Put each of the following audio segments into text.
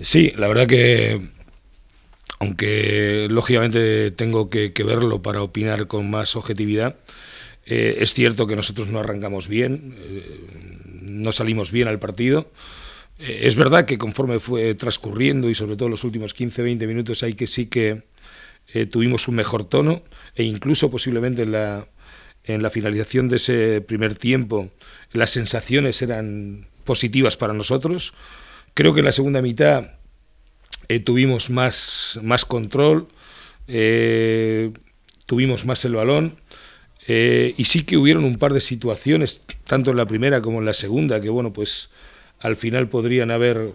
Sí, la verdad que, aunque lógicamente tengo que, verlo para opinar con más objetividad, eh, es cierto que nosotros no arrancamos bien, eh, no salimos bien al partido. Eh, es verdad que conforme fue transcurriendo y sobre todo los últimos 15-20 minutos hay que sí que tuvimos un mejor tono e incluso posiblemente en la finalización de ese primer tiempo las sensaciones eran positivas para nosotros. Creo que en la segunda mitad eh, tuvimos más, más control, eh, tuvimos más el balón. Eh, y sí que hubieron un par de situaciones, tanto en la primera como en la segunda, que bueno, pues al final podrían haber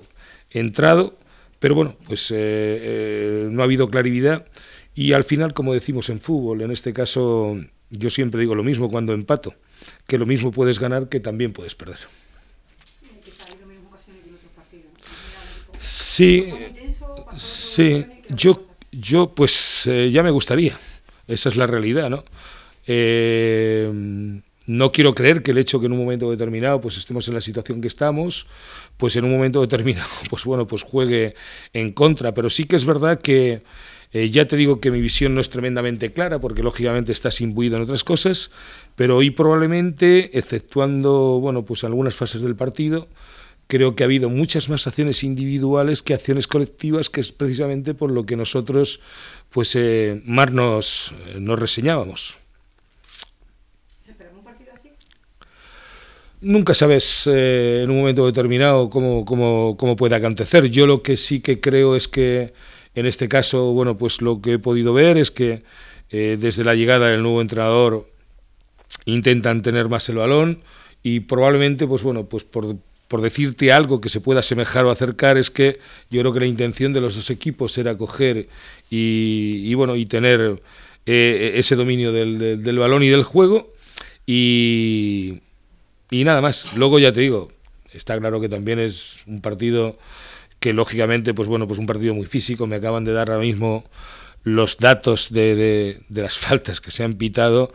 entrado, pero bueno, pues no ha habido claridad. Y al final, como decimos en fútbol, en este caso yo siempre digo lo mismo cuando empato, que lo mismo puedes ganar que también puedes perder. Sí, sí, yo, yo pues eh, ya me gustaría, esa es la realidad, ¿no? Eh, no quiero creer que el hecho que en un momento determinado pues estemos en la situación que estamos, pues en un momento determinado pues bueno, pues juegue en contra, pero sí que es verdad que eh, ya te digo que mi visión no es tremendamente clara porque lógicamente estás imbuido en otras cosas, pero hoy probablemente, exceptuando bueno, pues algunas fases del partido, creo que ha habido muchas más acciones individuales que acciones colectivas, que es precisamente por lo que nosotros pues eh, más nos, eh, nos reseñábamos. Nunca sabes eh, en un momento determinado cómo, cómo, puede acontecer. Yo lo que sí que creo es que en este caso, bueno, pues lo que he podido ver es que desde la llegada del nuevo entrenador intentan tener más el balón y probablemente, pues bueno, pues por, por decirte algo que se pueda asemejar o acercar, es que yo creo que la intención de los dos equipos era coger y, bueno, y tener eh, eh, ese dominio del, balón y del juego. Y, nada más. Luego ya te digo, está claro que también es un partido que lógicamente, pues bueno, pues un partido muy físico. Me acaban de dar ahora mismo los datos de, de las faltas que se han pitado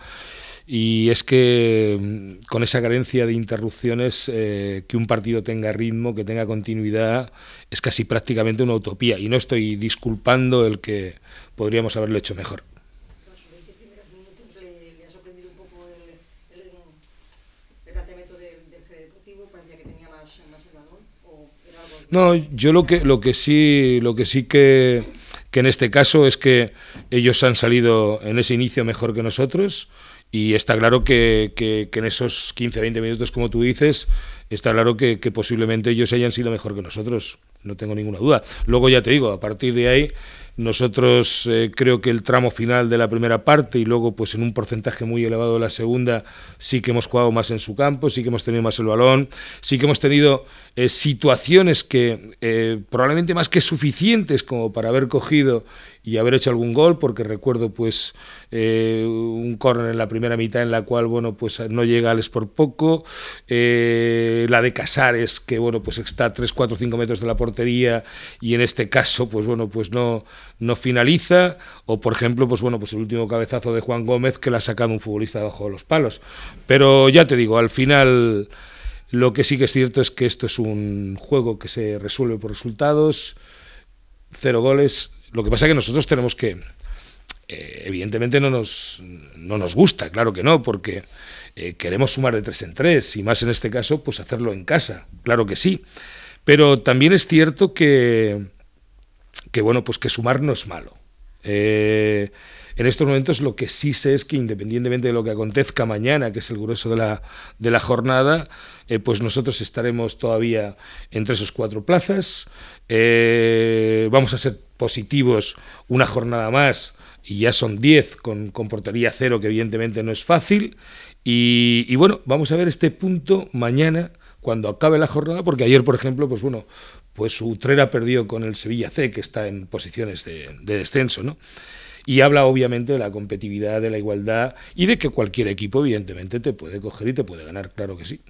y es que mm, con esa carencia de interrupciones, eh, que un partido tenga ritmo, que tenga continuidad, es casi prácticamente una utopía. Y no estoy disculpando el que podríamos haberlo hecho mejor. No, yo lo que lo que sí lo que sí que, que en este caso es que ellos han salido en ese inicio mejor que nosotros. Y está claro que, en esos 15, 20 minutos, como tú dices, está claro que, que posiblemente ellos hayan sido mejor que nosotros, no tengo ninguna duda. Luego ya te digo, a partir de ahí nosotros eh, creo que el tramo final de la primera parte y luego pues en un porcentaje muy elevado de la segunda sí que hemos jugado más en su campo, sí que hemos tenido más el balón, sí que hemos tenido eh, situaciones que eh, probablemente más que suficientes como para haber cogido y haber hecho algún gol, porque recuerdo pues un córner en la primera mitad en la cual bueno pues no llega Alex por poco, la de Casares que bueno pues está 3, 4, 5 metros de la portería y en este caso pues bueno pues no, no finaliza, o por ejemplo, pues bueno, pues el último cabezazo de Juan Gómez que la ha sacado un futbolista debajo de los palos. Pero ya te digo, al final lo que sí que es cierto es que esto es un juego que se resuelve por resultados, cero goles. Lo que pasa es que nosotros tenemos que, eh, evidentemente no nos, no nos gusta, claro que no, porque eh, queremos sumar de tres en tres y más en este caso, pues hacerlo en casa, claro que sí. Pero también es cierto que que bueno, pues que sumar no es malo. Eh, en estos momentos lo que sí sé es que independientemente de lo que acontezca mañana, que es el grueso de la, jornada, eh, pues nosotros estaremos todavía entre esos cuatro plazas. Eh, vamos a ser positivos una jornada más y ya son 10 con, con, portería cero, que evidentemente no es fácil. y bueno, vamos a ver este punto mañana cuando acabe la jornada, porque ayer, por ejemplo, pues bueno, pues Utrera perdió con el Sevilla C, que está en posiciones de, descenso, ¿no? y habla obviamente de la competitividad, de la igualdad y de que cualquier equipo evidentemente te puede coger y te puede ganar, claro que sí.